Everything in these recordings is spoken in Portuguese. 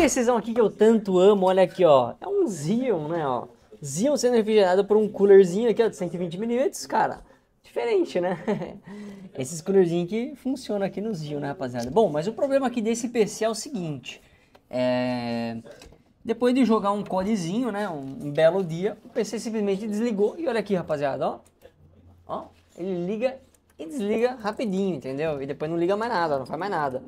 PCzão aqui que eu tanto amo, olha aqui, ó. É um Xeon, né, ó. Xeon sendo refrigerado por um coolerzinho aqui, ó, de 120mm, cara. Diferente, né? Esses coolerzinhos que funcionam aqui no Xeon, né, rapaziada? Bom, mas o problema aqui desse PC é o seguinte. É... Depois de jogar um codezinho, né, um belo dia, o PC simplesmente desligou. E olha aqui, rapaziada, ó. Ó, ele liga e desliga rapidinho, entendeu? E depois não liga mais nada, não faz mais nada.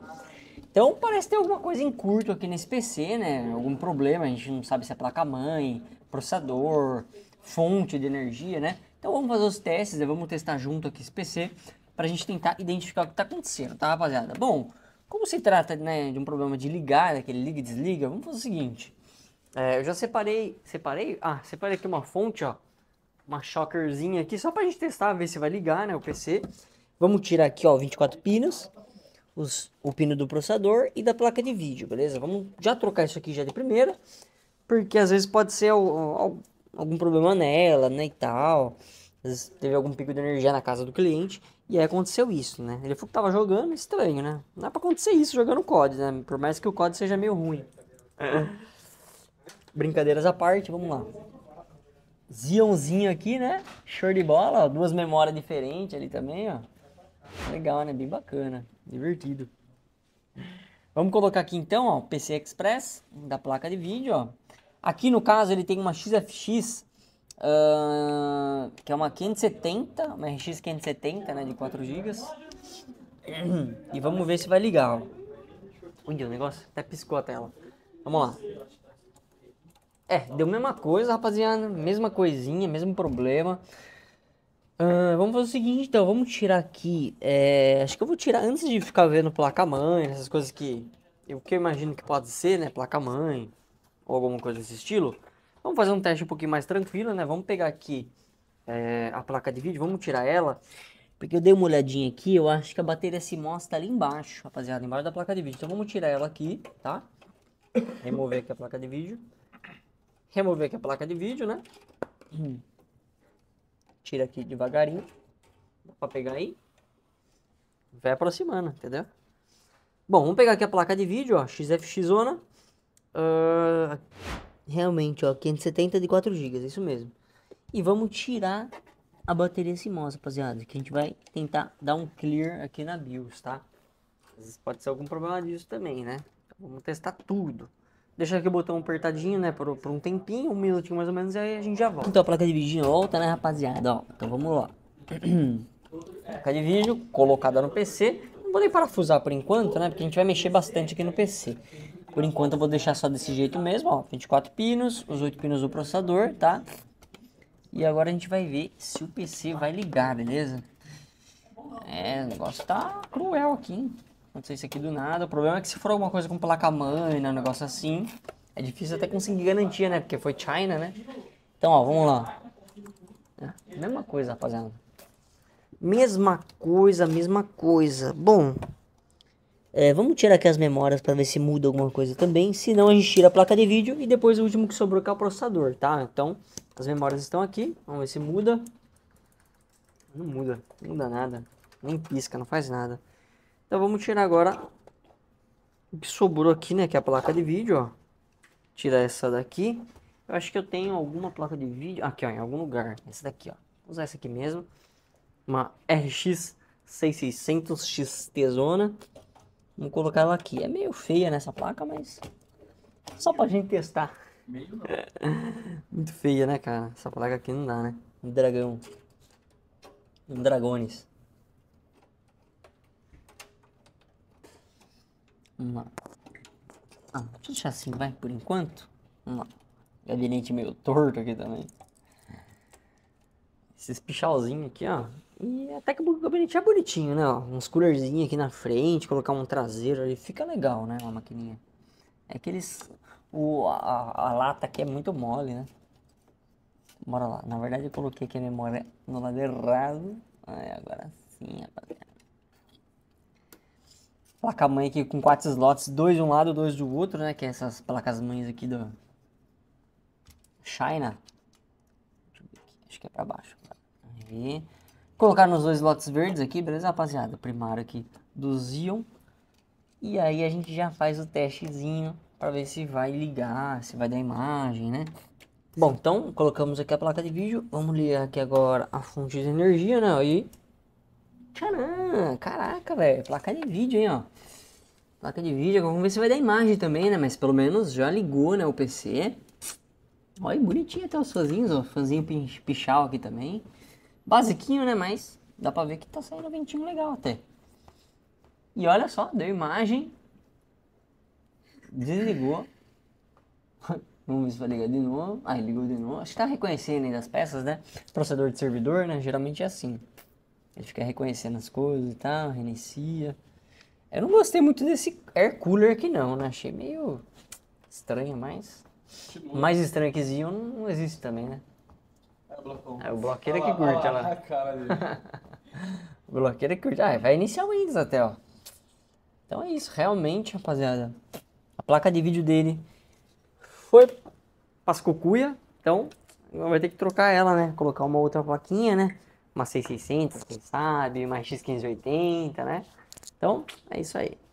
Então parece ter alguma coisa em curto aqui nesse PC, né? Algum problema, a gente não sabe se é placa-mãe, processador, fonte de energia, né? Então vamos fazer os testes, né? vamos testar junto aqui esse PC para a gente tentar identificar o que está acontecendo, tá rapaziada? Bom, como se trata né, de um problema de ligar, aquele né, liga e desliga, vamos fazer o seguinte. É, eu já separei, separei? Ah, separei aqui uma fonte, ó. Uma shockerzinha aqui, só para a gente testar, ver se vai ligar, né, o PC. Vamos tirar aqui, ó, 24 pinos os, o pino do processador e da placa de vídeo, beleza? Vamos já trocar isso aqui já de primeira, porque às vezes pode ser algum, algum problema nela, né, e tal. Às vezes teve algum pico de energia na casa do cliente e aí aconteceu isso, né? Ele falou que tava jogando, estranho, né? Não é pra acontecer isso jogando COD, né? Por mais que o COD seja meio ruim. Brincadeiras à parte, vamos lá. Zionzinho aqui, né? Show de bola, ó. duas memórias diferentes ali também, ó. Legal, né? Bem bacana. Divertido. Vamos colocar aqui então, ó, PC Express da placa de vídeo, ó. Aqui no caso ele tem uma XFX, uh, que é uma 570, uma RX 570, né, de 4 GB. E vamos ver se vai ligar, ó. Ui, o negócio até piscou a tela. Vamos lá. É, deu a mesma coisa, rapaziada, mesma coisinha, mesmo problema vamos fazer o seguinte, então, vamos tirar aqui. É, acho que eu vou tirar antes de ficar vendo placa-mãe, essas coisas que eu, que eu imagino que pode ser, né? Placa-mãe ou alguma coisa desse estilo. Vamos fazer um teste um pouquinho mais tranquilo, né? Vamos pegar aqui é, a placa de vídeo, vamos tirar ela. Porque eu dei uma olhadinha aqui, eu acho que a bateria se mostra ali embaixo, rapaziada, embaixo da placa de vídeo. Então vamos tirar ela aqui, tá? Remover aqui a placa de vídeo. Remover aqui a placa de vídeo, né? Hum tira aqui devagarinho. Dá pra pegar aí. Vai aproximando, entendeu? Bom, vamos pegar aqui a placa de vídeo, ó. XFX Zona. Uh, realmente, ó. 570 de 4 GB, isso mesmo. E vamos tirar a bateria CMOS, rapaziada. Que a gente vai tentar dar um clear aqui na BIOS, tá? Às vezes pode ser algum problema disso também, né? vamos testar tudo deixar aqui o botão apertadinho, né, por, por um tempinho, um minutinho mais ou menos, e aí a gente já volta. Então a placa de vídeo volta, né, rapaziada, ó, então vamos lá. placa de vídeo colocada no PC, não vou nem parafusar por enquanto, né, porque a gente vai mexer bastante aqui no PC. Por enquanto eu vou deixar só desse jeito mesmo, ó, 24 pinos, os 8 pinos do processador, tá? E agora a gente vai ver se o PC vai ligar, beleza? É, o negócio tá cruel aqui, hein? acontecer isso aqui do nada. O problema é que se for alguma coisa com placa-mãe, né, um negócio assim, é difícil até conseguir garantia, né? Porque foi China, né? Então, ó, vamos lá. É, mesma coisa, rapaziada. Mesma coisa, mesma coisa. Bom, é, vamos tirar aqui as memórias para ver se muda alguma coisa também. Se não, a gente tira a placa de vídeo e depois o último que sobrou que é o processador, tá? Então, as memórias estão aqui. Vamos ver se muda. Não muda, não muda nada. Nem pisca, não faz nada. Então vamos tirar agora o que sobrou aqui, né? Que é a placa de vídeo, ó. Tirar essa daqui. Eu acho que eu tenho alguma placa de vídeo. Aqui, ó, em algum lugar. Essa daqui, ó. Vou usar essa aqui mesmo. Uma RX 6600 XT Zona. Vamos colocar ela aqui. É meio feia nessa placa, mas... Só pra gente testar. Meio não. Muito feia, né, cara? Essa placa aqui não dá, né? Um dragão. Um dragones. Vamos lá. Ah, deixa eu deixar assim, vai, por enquanto. Vamos lá. Gabinete meio torto aqui também. Esses pichalzinhos aqui, ó. E até que o gabinete é bonitinho, né? Ó, uns coolerzinhos aqui na frente, colocar um traseiro ali. Fica legal, né? Uma maquininha. É que eles... O, a, a lata aqui é muito mole, né? Bora lá. Na verdade, eu coloquei aqui a memória no lado errado. Ai, agora sim, rapaziada placa mãe aqui com quatro slots, dois de um lado, dois do outro, né? Que é essas placas mães aqui do China. Acho que é para baixo. Aí. Colocar nos dois slots verdes aqui, beleza, rapaziada? Primário aqui do Xeon. E aí a gente já faz o testezinho para ver se vai ligar, se vai dar imagem, né? Bom, então colocamos aqui a placa de vídeo. Vamos ligar aqui agora a fonte de energia, né? aí Tcharam! Caraca, velho. Placa de vídeo, hein, ó. Placa de vídeo. Vamos ver se vai dar imagem também, né? Mas pelo menos já ligou, né, o PC. Olha, bonitinho até os fãzinhos, ó. Fãzinho pichal aqui também. Basiquinho, né? Mas dá pra ver que tá saindo um ventinho legal até. E olha só, deu imagem. Desligou. Vamos ver se vai ligar de novo. Aí ah, ligou de novo. Acho que tá reconhecendo aí das peças, né? Processador de servidor, né? Geralmente é assim. Ele fica reconhecendo as coisas e tal, reinicia. Eu não gostei muito desse air cooler aqui não, né? Achei meio estranho, mas... Tipo, mais estranho que Zion não existe também, né? É o bloqueiro. É que curte, olha lá. a cara dele. o bloqueiro que curte. Ah, vai iniciar o Windows até, ó. Então é isso, realmente, rapaziada. A placa de vídeo dele foi pras então vai ter que trocar ela, né? Colocar uma outra plaquinha, né? uma 6600, quem sabe, uma x 580, né? Então, é isso aí.